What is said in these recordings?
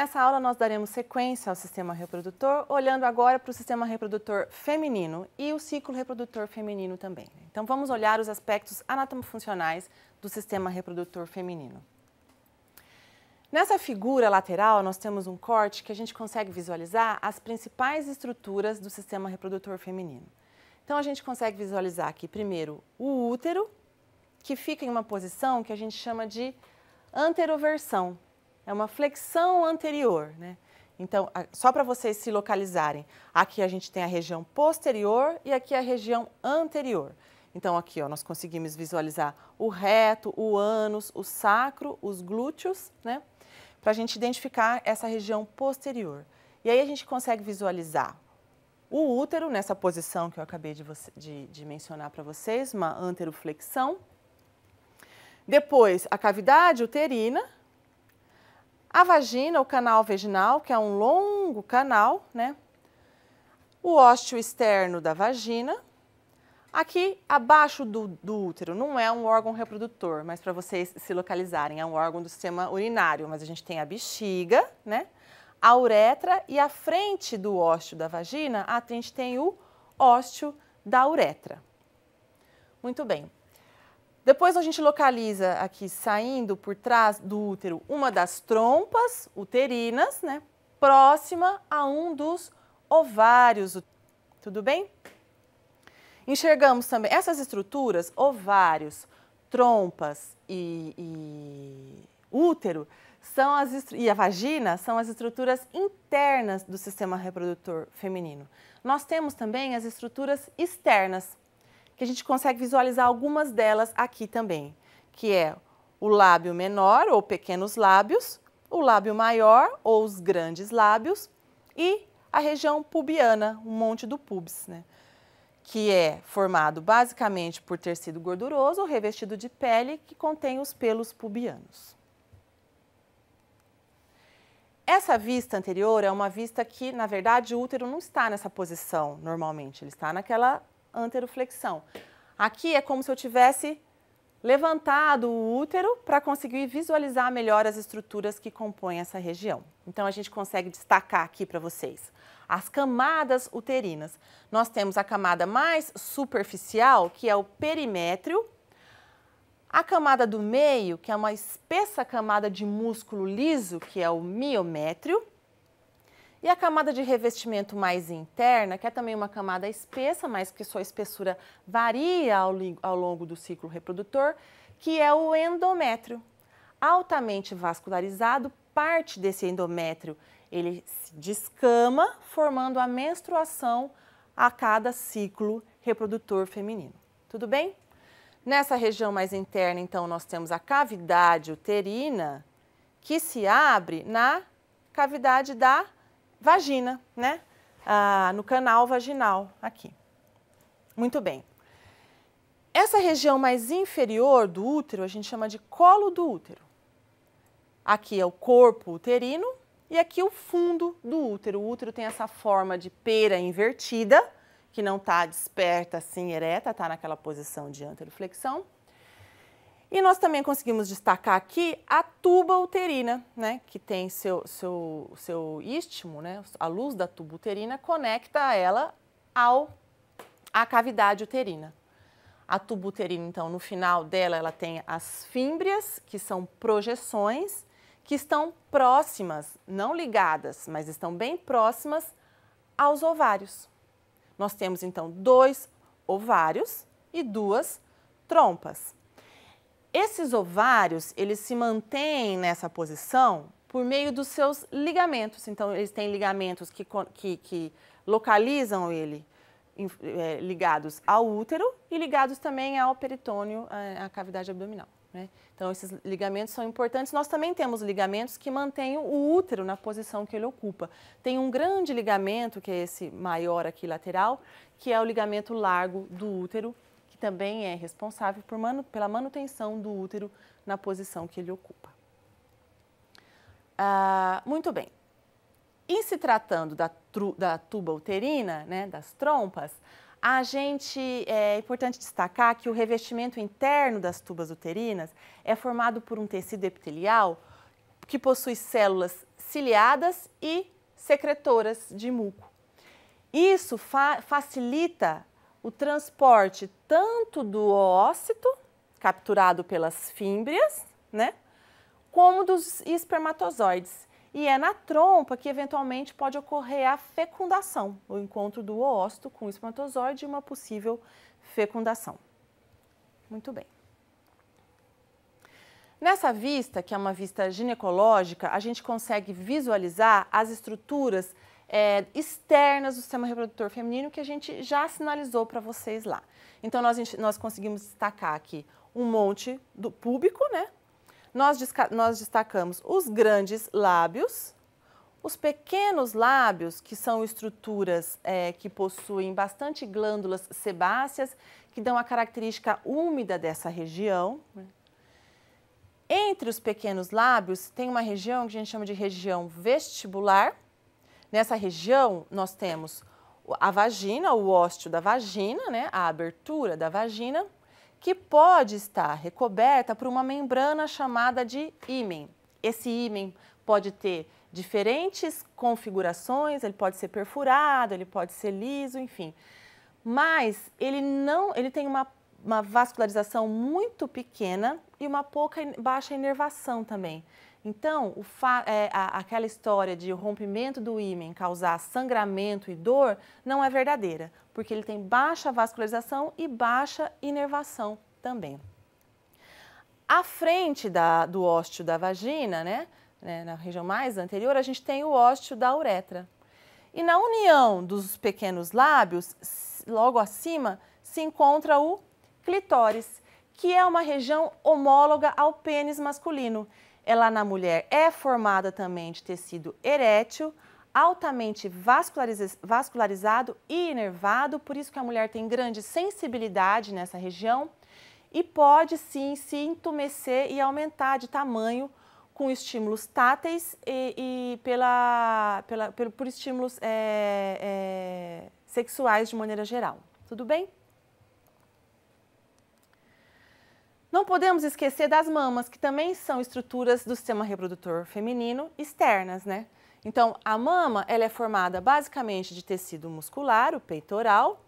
Nessa aula, nós daremos sequência ao sistema reprodutor, olhando agora para o sistema reprodutor feminino e o ciclo reprodutor feminino também. Então, vamos olhar os aspectos anatomofuncionais do sistema reprodutor feminino. Nessa figura lateral, nós temos um corte que a gente consegue visualizar as principais estruturas do sistema reprodutor feminino. Então, a gente consegue visualizar aqui, primeiro, o útero, que fica em uma posição que a gente chama de anteroversão é uma flexão anterior, né? Então, só para vocês se localizarem, aqui a gente tem a região posterior e aqui a região anterior. Então, aqui ó, nós conseguimos visualizar o reto, o ânus, o sacro, os glúteos, né? Para a gente identificar essa região posterior. E aí a gente consegue visualizar o útero nessa posição que eu acabei de, você, de, de mencionar para vocês, uma anteroflexão. Depois, a cavidade uterina, a vagina, o canal vaginal, que é um longo canal, né? O ósteo externo da vagina. Aqui, abaixo do, do útero, não é um órgão reprodutor, mas para vocês se localizarem, é um órgão do sistema urinário. Mas a gente tem a bexiga, né? A uretra e a frente do ósteo da vagina, a gente tem o ósteo da uretra. Muito bem. Depois a gente localiza aqui, saindo por trás do útero, uma das trompas uterinas, né? Próxima a um dos ovários. Tudo bem? Enxergamos também essas estruturas, ovários, trompas e, e útero, são as, e a vagina são as estruturas internas do sistema reprodutor feminino. Nós temos também as estruturas externas, que a gente consegue visualizar algumas delas aqui também, que é o lábio menor ou pequenos lábios, o lábio maior ou os grandes lábios e a região pubiana, um monte do pubis, né? que é formado basicamente por tecido gorduroso revestido de pele que contém os pelos pubianos. Essa vista anterior é uma vista que, na verdade, o útero não está nessa posição normalmente, ele está naquela anteroflexão. Aqui é como se eu tivesse levantado o útero para conseguir visualizar melhor as estruturas que compõem essa região. Então a gente consegue destacar aqui para vocês as camadas uterinas. Nós temos a camada mais superficial, que é o perimétrio, a camada do meio, que é uma espessa camada de músculo liso, que é o miométrio, e a camada de revestimento mais interna, que é também uma camada espessa, mas que sua espessura varia ao, ao longo do ciclo reprodutor, que é o endométrio. Altamente vascularizado, parte desse endométrio ele se descama, formando a menstruação a cada ciclo reprodutor feminino. Tudo bem? Nessa região mais interna, então, nós temos a cavidade uterina, que se abre na cavidade da vagina, né? Ah, no canal vaginal aqui. Muito bem. Essa região mais inferior do útero a gente chama de colo do útero. Aqui é o corpo uterino e aqui é o fundo do útero. O útero tem essa forma de pera invertida, que não está desperta assim ereta, está naquela posição de anteroflexão. flexão e nós também conseguimos destacar aqui a tuba uterina, né, que tem seu, seu, seu istmo, né, a luz da tuba uterina conecta ela ao, à cavidade uterina. A tuba uterina, então, no final dela, ela tem as fímbrias, que são projeções, que estão próximas, não ligadas, mas estão bem próximas aos ovários. Nós temos, então, dois ovários e duas trompas. Esses ovários, eles se mantêm nessa posição por meio dos seus ligamentos. Então, eles têm ligamentos que, que, que localizam ele é, ligados ao útero e ligados também ao peritônio, à, à cavidade abdominal. Né? Então, esses ligamentos são importantes. Nós também temos ligamentos que mantêm o útero na posição que ele ocupa. Tem um grande ligamento, que é esse maior aqui lateral, que é o ligamento largo do útero, também é responsável manu pela manutenção do útero na posição que ele ocupa. Ah, muito bem. Em se tratando da, da tuba uterina, né, das trompas, a gente é importante destacar que o revestimento interno das tubas uterinas é formado por um tecido epitelial que possui células ciliadas e secretoras de muco. Isso fa facilita o transporte tanto do ócito, capturado pelas fímbrias, né, como dos espermatozoides. E é na trompa que eventualmente pode ocorrer a fecundação, o encontro do oócito com o espermatozoide e uma possível fecundação. Muito bem. Nessa vista, que é uma vista ginecológica, a gente consegue visualizar as estruturas é, externas do sistema reprodutor feminino que a gente já sinalizou para vocês lá. Então, nós, nós conseguimos destacar aqui um monte do público, né? Nós, nós destacamos os grandes lábios, os pequenos lábios, que são estruturas é, que possuem bastante glândulas sebáceas, que dão a característica úmida dessa região. Né? Entre os pequenos lábios, tem uma região que a gente chama de região vestibular, Nessa região, nós temos a vagina, o ósteo da vagina, né, a abertura da vagina, que pode estar recoberta por uma membrana chamada de ímen. Esse ímen pode ter diferentes configurações, ele pode ser perfurado, ele pode ser liso, enfim. Mas ele não, ele tem uma, uma vascularização muito pequena e uma pouca baixa inervação também. Então, é, a, aquela história de o rompimento do ímen causar sangramento e dor não é verdadeira, porque ele tem baixa vascularização e baixa inervação também. À frente da, do ósteo da vagina, né, né, na região mais anterior, a gente tem o ósteo da uretra. E na união dos pequenos lábios, logo acima, se encontra o clitóris, que é uma região homóloga ao pênis masculino ela na mulher é formada também de tecido erétil, altamente vascularizado e inervado, por isso que a mulher tem grande sensibilidade nessa região e pode sim se entumecer e aumentar de tamanho com estímulos táteis e, e pela, pela, pelo, por estímulos é, é, sexuais de maneira geral. Tudo bem? Não podemos esquecer das mamas, que também são estruturas do sistema reprodutor feminino externas, né? Então, a mama ela é formada basicamente de tecido muscular, o peitoral,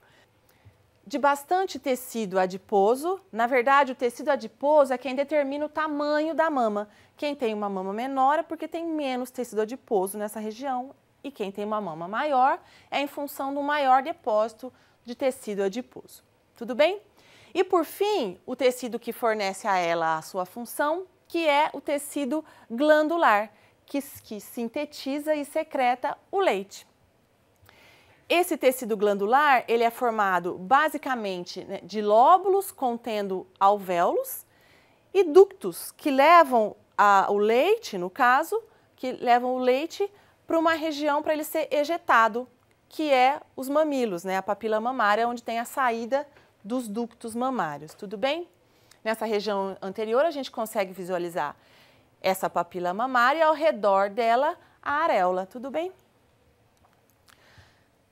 de bastante tecido adiposo. Na verdade, o tecido adiposo é quem determina o tamanho da mama. Quem tem uma mama menor é porque tem menos tecido adiposo nessa região. E quem tem uma mama maior é em função do maior depósito de tecido adiposo. Tudo bem? E por fim, o tecido que fornece a ela a sua função, que é o tecido glandular, que, que sintetiza e secreta o leite. Esse tecido glandular, ele é formado basicamente né, de lóbulos contendo alvéolos e ductos que levam a, o leite, no caso, que levam o leite para uma região para ele ser ejetado, que é os mamilos, né, a papila mamária, onde tem a saída dos ductos mamários, tudo bem? Nessa região anterior, a gente consegue visualizar essa papila mamária e ao redor dela a areola, tudo bem?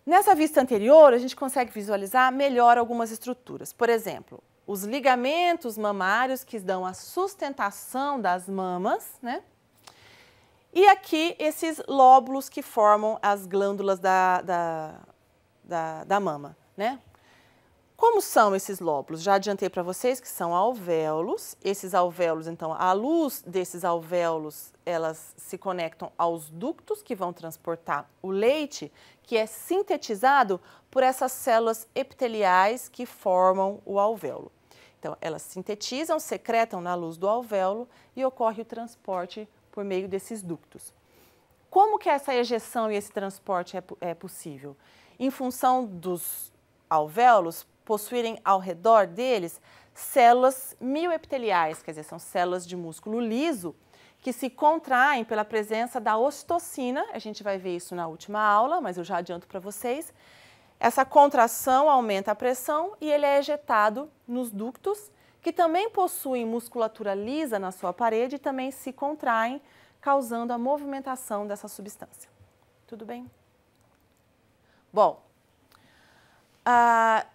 Nessa vista anterior, a gente consegue visualizar melhor algumas estruturas. Por exemplo, os ligamentos mamários que dão a sustentação das mamas, né? E aqui esses lóbulos que formam as glândulas da, da, da, da mama, né? Como são esses lóbulos? Já adiantei para vocês que são alvéolos. Esses alvéolos, então, a luz desses alvéolos, elas se conectam aos ductos que vão transportar o leite, que é sintetizado por essas células epiteliais que formam o alvéolo. Então, elas sintetizam, secretam na luz do alvéolo e ocorre o transporte por meio desses ductos. Como que essa ejeção e esse transporte é, é possível? Em função dos alvéolos, possuírem ao redor deles células mioepiteliais, quer dizer, são células de músculo liso, que se contraem pela presença da ostocina. a gente vai ver isso na última aula, mas eu já adianto para vocês. Essa contração aumenta a pressão e ele é ejetado nos ductos, que também possuem musculatura lisa na sua parede e também se contraem, causando a movimentação dessa substância. Tudo bem? Bom, ah,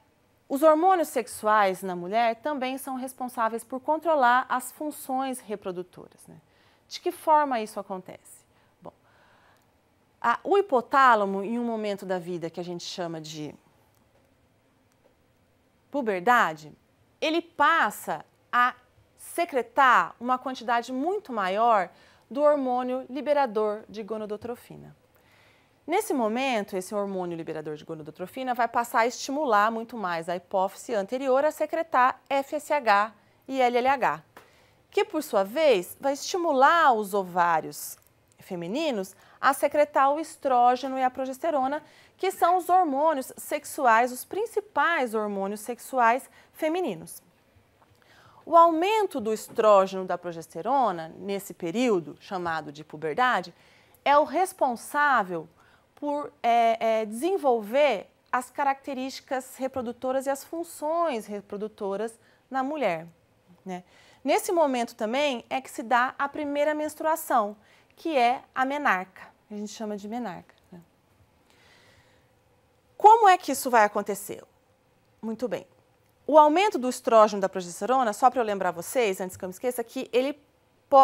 os hormônios sexuais na mulher também são responsáveis por controlar as funções reprodutoras. Né? De que forma isso acontece? Bom, a, o hipotálamo, em um momento da vida que a gente chama de puberdade, ele passa a secretar uma quantidade muito maior do hormônio liberador de gonodotrofina. Nesse momento, esse hormônio liberador de gonadotrofina vai passar a estimular muito mais a hipófise anterior a secretar FSH e LLH, que por sua vez vai estimular os ovários femininos a secretar o estrógeno e a progesterona, que são os hormônios sexuais, os principais hormônios sexuais femininos. O aumento do estrógeno e da progesterona nesse período chamado de puberdade é o responsável por é, é, desenvolver as características reprodutoras e as funções reprodutoras na mulher. Né? Nesse momento também é que se dá a primeira menstruação, que é a menarca, a gente chama de menarca. Né? Como é que isso vai acontecer? Muito bem. O aumento do estrógeno da progesterona, só para eu lembrar vocês, antes que eu me esqueça, que ele,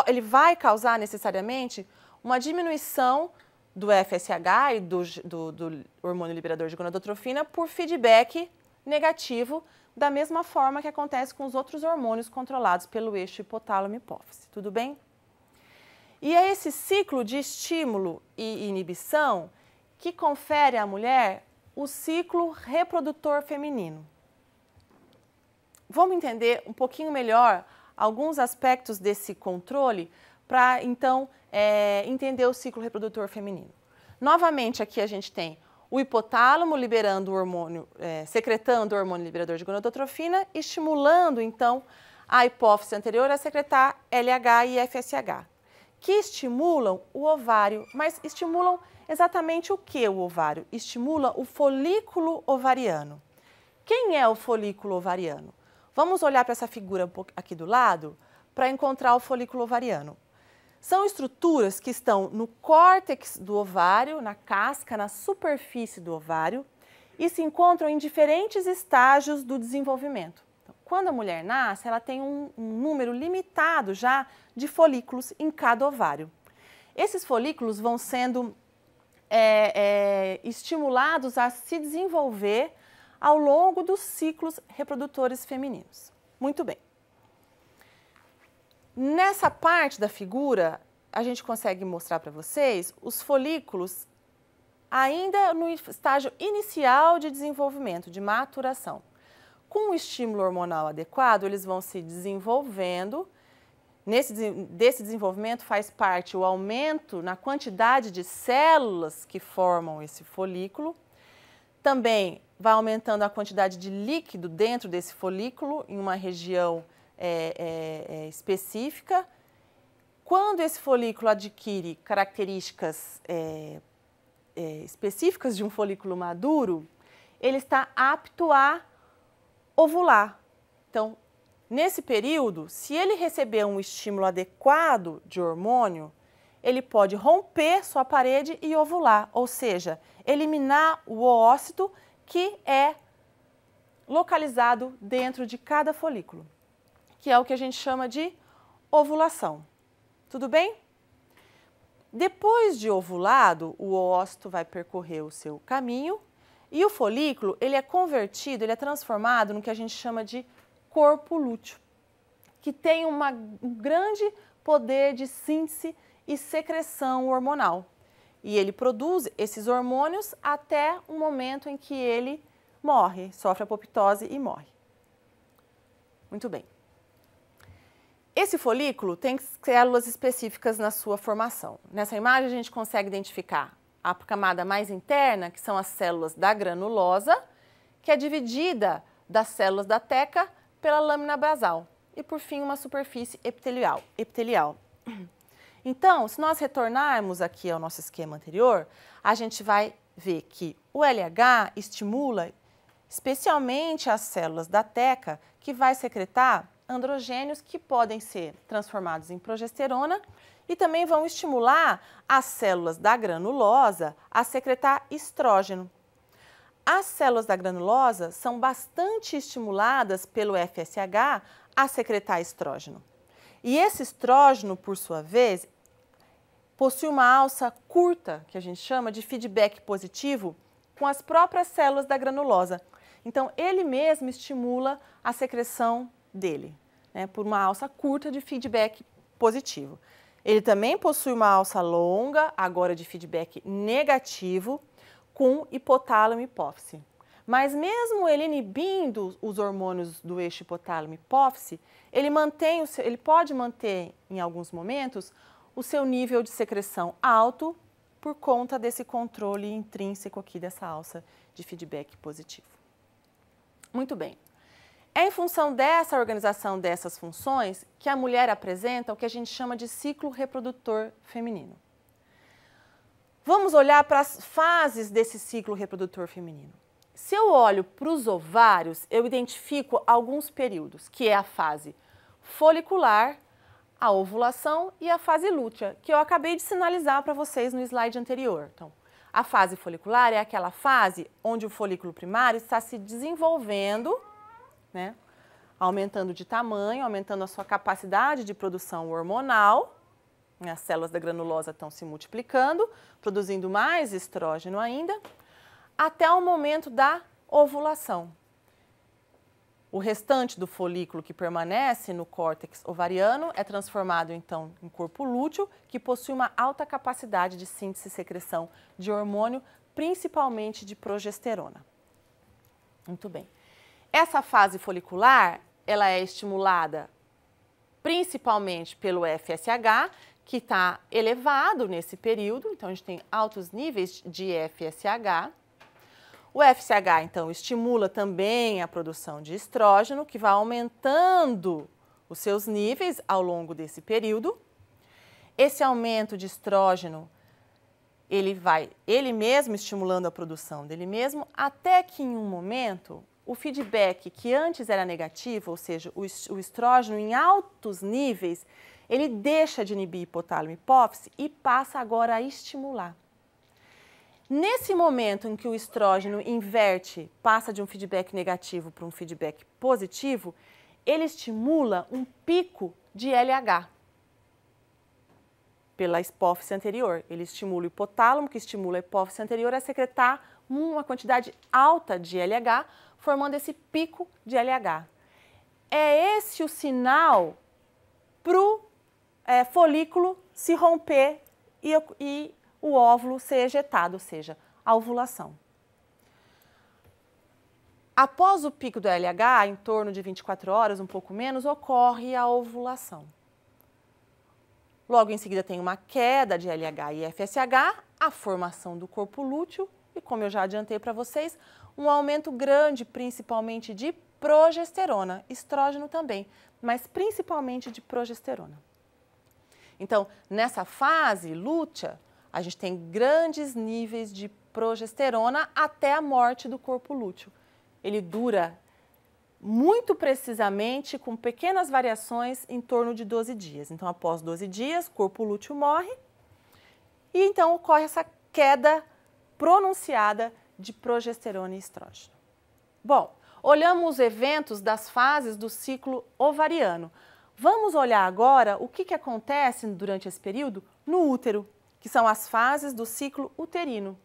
ele vai causar necessariamente uma diminuição do FSH e do, do, do hormônio liberador de gonadotrofina por feedback negativo, da mesma forma que acontece com os outros hormônios controlados pelo eixo hipotálamo-hipófise. Tudo bem? E é esse ciclo de estímulo e inibição que confere à mulher o ciclo reprodutor feminino. Vamos entender um pouquinho melhor alguns aspectos desse controle para então é, entender o ciclo reprodutor feminino. Novamente, aqui a gente tem o hipotálamo liberando o hormônio, é, secretando o hormônio liberador de gonadotrofina, estimulando então a hipófise anterior a secretar LH e FSH, que estimulam o ovário, mas estimulam exatamente o que o ovário? Estimula o folículo ovariano. Quem é o folículo ovariano? Vamos olhar para essa figura aqui do lado para encontrar o folículo ovariano. São estruturas que estão no córtex do ovário, na casca, na superfície do ovário e se encontram em diferentes estágios do desenvolvimento. Então, quando a mulher nasce, ela tem um, um número limitado já de folículos em cada ovário. Esses folículos vão sendo é, é, estimulados a se desenvolver ao longo dos ciclos reprodutores femininos. Muito bem. Nessa parte da figura, a gente consegue mostrar para vocês os folículos ainda no estágio inicial de desenvolvimento, de maturação. Com o estímulo hormonal adequado, eles vão se desenvolvendo. Nesse desse desenvolvimento faz parte o aumento na quantidade de células que formam esse folículo. Também vai aumentando a quantidade de líquido dentro desse folículo em uma região é, é, é, específica. Quando esse folículo adquire características é, é, específicas de um folículo maduro, ele está apto a ovular. Então, nesse período, se ele receber um estímulo adequado de hormônio, ele pode romper sua parede e ovular, ou seja, eliminar o oócito que é localizado dentro de cada folículo que é o que a gente chama de ovulação. Tudo bem? Depois de ovulado, o ócito vai percorrer o seu caminho e o folículo, ele é convertido, ele é transformado no que a gente chama de corpo lúteo, que tem uma, um grande poder de síntese e secreção hormonal. E ele produz esses hormônios até o momento em que ele morre, sofre apoptose e morre. Muito bem. Esse folículo tem células específicas na sua formação. Nessa imagem, a gente consegue identificar a camada mais interna, que são as células da granulosa, que é dividida das células da teca pela lâmina basal e, por fim, uma superfície epitelial. epitelial. Então, se nós retornarmos aqui ao nosso esquema anterior, a gente vai ver que o LH estimula especialmente as células da teca, que vai secretar androgênios que podem ser transformados em progesterona e também vão estimular as células da granulosa a secretar estrógeno. As células da granulosa são bastante estimuladas pelo FSH a secretar estrógeno. E esse estrógeno, por sua vez, possui uma alça curta, que a gente chama de feedback positivo, com as próprias células da granulosa. Então, ele mesmo estimula a secreção dele né, por uma alça curta de feedback positivo. Ele também possui uma alça longa, agora de feedback negativo, com hipotálamo hipófise. Mas mesmo ele inibindo os hormônios do eixo hipotálamo hipófise, ele, mantém seu, ele pode manter, em alguns momentos, o seu nível de secreção alto por conta desse controle intrínseco aqui dessa alça de feedback positivo. Muito bem. É em função dessa organização dessas funções que a mulher apresenta o que a gente chama de ciclo reprodutor feminino. Vamos olhar para as fases desse ciclo reprodutor feminino. Se eu olho para os ovários, eu identifico alguns períodos, que é a fase folicular, a ovulação e a fase lútea, que eu acabei de sinalizar para vocês no slide anterior. Então, a fase folicular é aquela fase onde o folículo primário está se desenvolvendo né? Aumentando de tamanho, aumentando a sua capacidade de produção hormonal. Né? As células da granulosa estão se multiplicando, produzindo mais estrógeno ainda, até o momento da ovulação. O restante do folículo que permanece no córtex ovariano é transformado então em corpo lúteo, que possui uma alta capacidade de síntese e secreção de hormônio, principalmente de progesterona. Muito bem. Essa fase folicular, ela é estimulada principalmente pelo FSH, que está elevado nesse período, então a gente tem altos níveis de FSH. O FSH, então, estimula também a produção de estrógeno, que vai aumentando os seus níveis ao longo desse período. Esse aumento de estrógeno, ele vai ele mesmo estimulando a produção dele mesmo, até que em um momento o feedback que antes era negativo, ou seja, o, estrógeno em altos níveis, ele deixa de inibir hipotálamo e hipófise e passa agora a estimular. Nesse momento em que o estrógeno inverte, passa de um feedback negativo para um feedback positivo, ele estimula um pico de LH pela hipófise anterior. Ele estimula o hipotálamo, que estimula a hipófise anterior a secretar uma quantidade alta de LH formando esse pico de LH. É esse o sinal para o é, folículo se romper e, e o óvulo ser ejetado, ou seja, a ovulação. Após o pico do LH, em torno de 24 horas, um pouco menos, ocorre a ovulação. Logo em seguida tem uma queda de LH e FSH, a formação do corpo lúteo e, como eu já adiantei para vocês, um aumento grande, principalmente de progesterona, estrógeno também, mas principalmente de progesterona. Então, nessa fase lútea, a gente tem grandes níveis de progesterona até a morte do corpo lúteo. Ele dura muito precisamente, com pequenas variações, em torno de 12 dias. Então, após 12 dias, o corpo lúteo morre e então ocorre essa queda pronunciada de progesterona e estrógeno. Bom, olhamos os eventos das fases do ciclo ovariano. Vamos olhar agora o que, que acontece durante esse período no útero, que são as fases do ciclo uterino.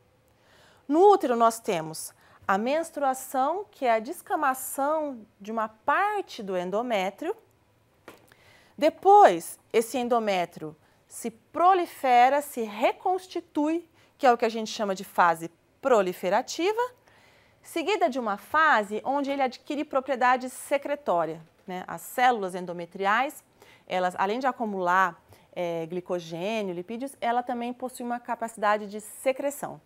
No útero nós temos a menstruação, que é a descamação de uma parte do endométrio. Depois, esse endométrio se prolifera, se reconstitui, que é o que a gente chama de fase proliferativa, seguida de uma fase onde ele adquire propriedade secretória. Né? As células endometriais, elas além de acumular é, glicogênio, lipídios, ela também possui uma capacidade de secreção.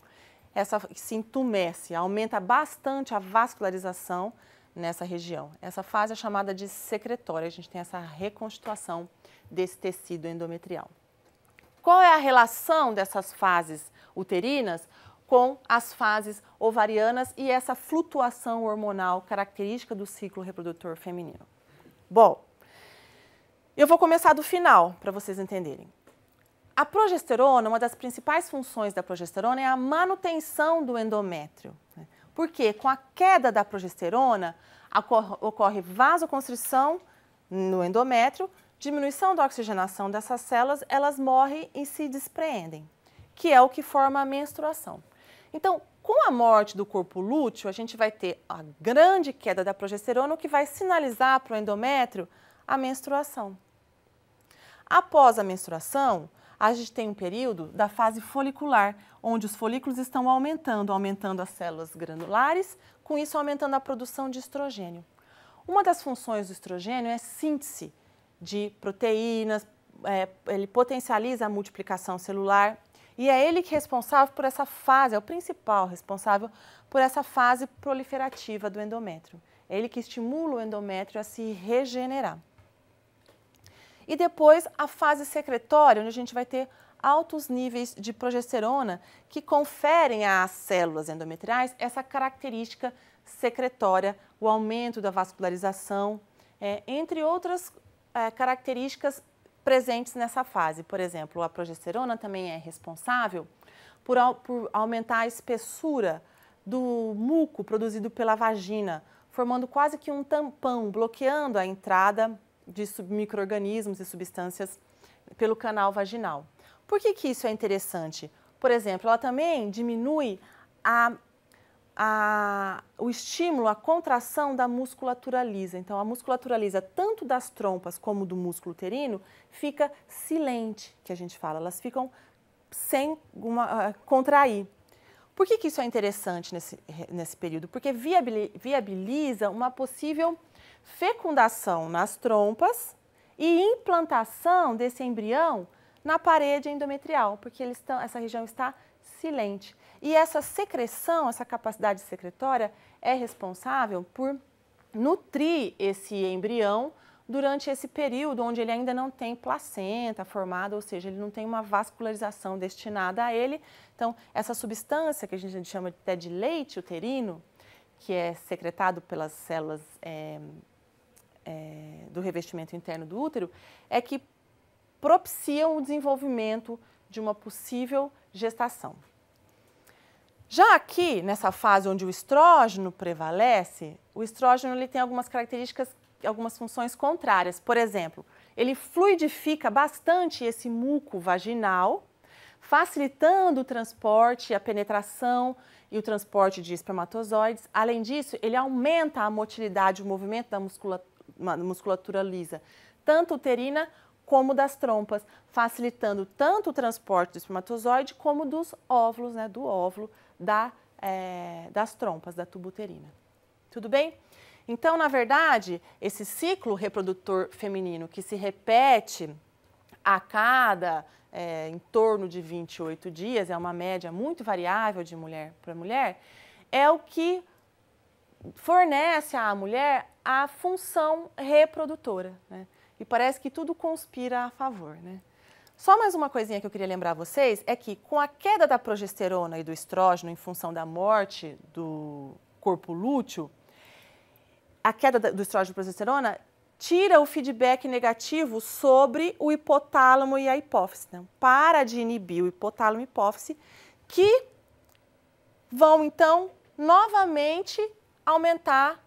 Essa se entumece, aumenta bastante a vascularização nessa região. Essa fase é chamada de secretória, a gente tem essa reconstituição desse tecido endometrial. Qual é a relação dessas fases uterinas com as fases ovarianas e essa flutuação hormonal característica do ciclo reprodutor feminino. Bom, eu vou começar do final para vocês entenderem. A progesterona, uma das principais funções da progesterona é a manutenção do endométrio. Né? Porque com a queda da progesterona, ocorre, ocorre vasoconstrição no endométrio, diminuição da oxigenação dessas células, elas morrem e se despreendem, que é o que forma a menstruação. Então, com a morte do corpo lúteo, a gente vai ter a grande queda da progesterona, o que vai sinalizar para o endométrio a menstruação. Após a menstruação, a gente tem um período da fase folicular, onde os folículos estão aumentando, aumentando as células granulares, com isso aumentando a produção de estrogênio. Uma das funções do estrogênio é síntese de proteínas, é, ele potencializa a multiplicação celular, e é ele que é responsável por essa fase, é o principal responsável por essa fase proliferativa do endométrio. É ele que estimula o endométrio a se regenerar. E depois a fase secretória, onde a gente vai ter altos níveis de progesterona que conferem às células endometriais essa característica secretória, o aumento da vascularização, é, entre outras é, características presentes nessa fase. Por exemplo, a progesterona também é responsável por, por aumentar a espessura do muco produzido pela vagina, formando quase que um tampão, bloqueando a entrada de micro-organismos e substâncias pelo canal vaginal. Por que, que isso é interessante? Por exemplo, ela também diminui a a, o estímulo à contração da musculatura lisa. Então, a musculatura lisa, tanto das trompas como do músculo uterino, fica silente, que a gente fala, elas ficam sem uma, uh, contrair. Por que, que isso é interessante nesse, nesse período? Porque viabiliza uma possível fecundação nas trompas e implantação desse embrião na parede endometrial, porque eles tão, essa região está silente. E essa secreção, essa capacidade secretória, é responsável por nutrir esse embrião durante esse período onde ele ainda não tem placenta formada, ou seja, ele não tem uma vascularização destinada a ele. Então, essa substância que a gente chama até de leite uterino, que é secretado pelas células é, é, do revestimento interno do útero, é que propiciam o desenvolvimento de uma possível gestação. Já aqui, nessa fase onde o estrógeno prevalece, o estrógeno ele tem algumas características, algumas funções contrárias. Por exemplo, ele fluidifica bastante esse muco vaginal, facilitando o transporte, a penetração e o transporte de espermatozoides. Além disso, ele aumenta a motilidade, o movimento da musculatura, musculatura lisa, tanto uterina como das trompas, facilitando tanto o transporte do espermatozoide como dos óvulos, né, do óvulo da, é, das trompas, da tubuterina. Tudo bem? Então, na verdade, esse ciclo reprodutor feminino que se repete a cada é, em torno de 28 dias, é uma média muito variável de mulher para mulher, é o que fornece à mulher a função reprodutora. Né? E parece que tudo conspira a favor. Né? Só mais uma coisinha que eu queria lembrar vocês é que com a queda da progesterona e do estrógeno em função da morte do corpo lúteo, a queda do estrógeno e progesterona tira o feedback negativo sobre o hipotálamo e a hipófise. Né? Para de inibir o hipotálamo e hipófise, que vão então novamente aumentar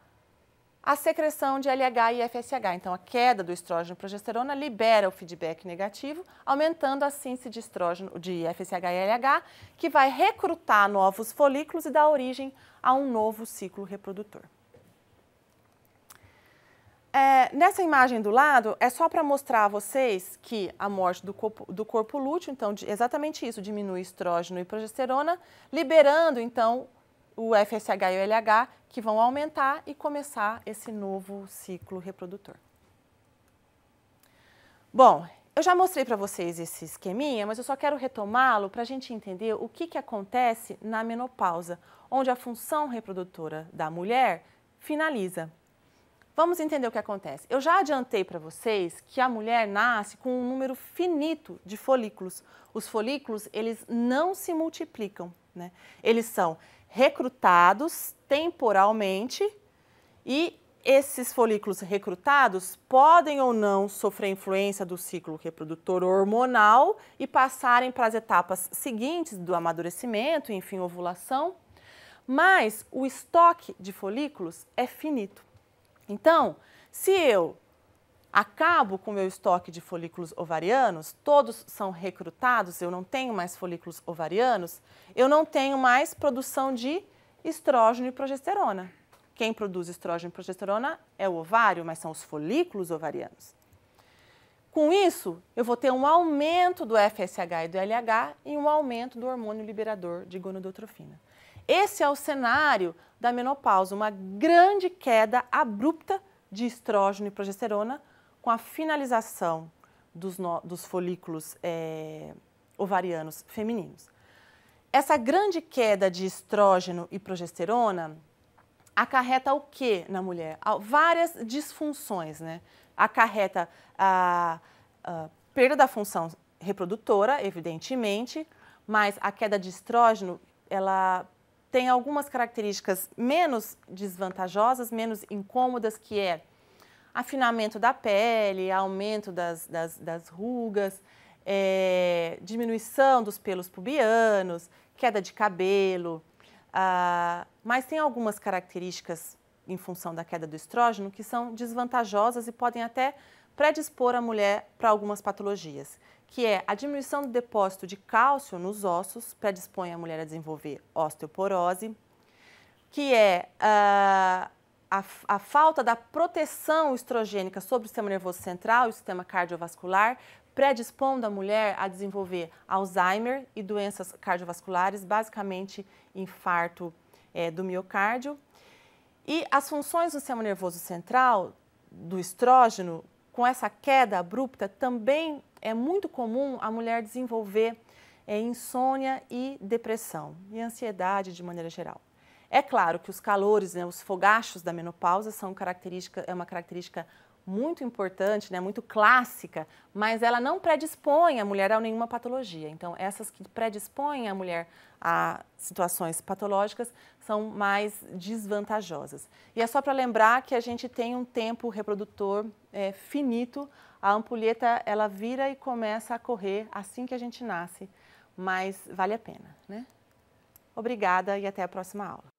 a secreção de LH e FSH. Então, a queda do estrógeno e progesterona libera o feedback negativo, aumentando a síntese de estrógeno de FSH e LH, que vai recrutar novos folículos e dar origem a um novo ciclo reprodutor. É, nessa imagem do lado, é só para mostrar a vocês que a morte do corpo, do corpo lúteo, então, de, exatamente isso, diminui estrógeno e progesterona, liberando, então, o FSH e o LH, que vão aumentar e começar esse novo ciclo reprodutor. Bom, eu já mostrei para vocês esse esqueminha, mas eu só quero retomá-lo para a gente entender o que, que acontece na menopausa, onde a função reprodutora da mulher finaliza. Vamos entender o que acontece. Eu já adiantei para vocês que a mulher nasce com um número finito de folículos. Os folículos, eles não se multiplicam, né? Eles são recrutados temporalmente e esses folículos recrutados podem ou não sofrer influência do ciclo reprodutor hormonal e passarem para as etapas seguintes do amadurecimento, enfim, ovulação, mas o estoque de folículos é finito. Então, se eu acabo com o meu estoque de folículos ovarianos, todos são recrutados, eu não tenho mais folículos ovarianos, eu não tenho mais produção de estrógeno e progesterona. Quem produz estrógeno e progesterona é o ovário, mas são os folículos ovarianos. Com isso, eu vou ter um aumento do FSH e do LH e um aumento do hormônio liberador de gonadotrofina. Esse é o cenário da menopausa, uma grande queda abrupta de estrógeno e progesterona com a finalização dos, no, dos folículos é, ovarianos femininos. Essa grande queda de estrógeno e progesterona acarreta o que na mulher? Várias disfunções, né? Acarreta a, a perda da função reprodutora, evidentemente, mas a queda de estrógeno, ela tem algumas características menos desvantajosas, menos incômodas, que é afinamento da pele, aumento das, das, das rugas, é, diminuição dos pelos pubianos, queda de cabelo. Ah, mas tem algumas características em função da queda do estrógeno que são desvantajosas e podem até predispor a mulher para algumas patologias, que é a diminuição do depósito de cálcio nos ossos, predispõe a mulher a desenvolver osteoporose, que é ah, a, a, falta da proteção estrogênica sobre o sistema nervoso central e o sistema cardiovascular, predispondo a mulher a desenvolver Alzheimer e doenças cardiovasculares, basicamente infarto é, do miocárdio. E as funções do sistema nervoso central, do estrógeno, com essa queda abrupta, também é muito comum a mulher desenvolver é, insônia e depressão e ansiedade de maneira geral. É claro que os calores, né, os fogachos da menopausa são característica, é uma característica muito importante, né, muito clássica, mas ela não predispõe a mulher a nenhuma patologia. Então, essas que predispõem a mulher a situações patológicas são mais desvantajosas. E é só para lembrar que a gente tem um tempo reprodutor é, finito, a ampulheta ela vira e começa a correr assim que a gente nasce, mas vale a pena, né? Obrigada e até a próxima aula.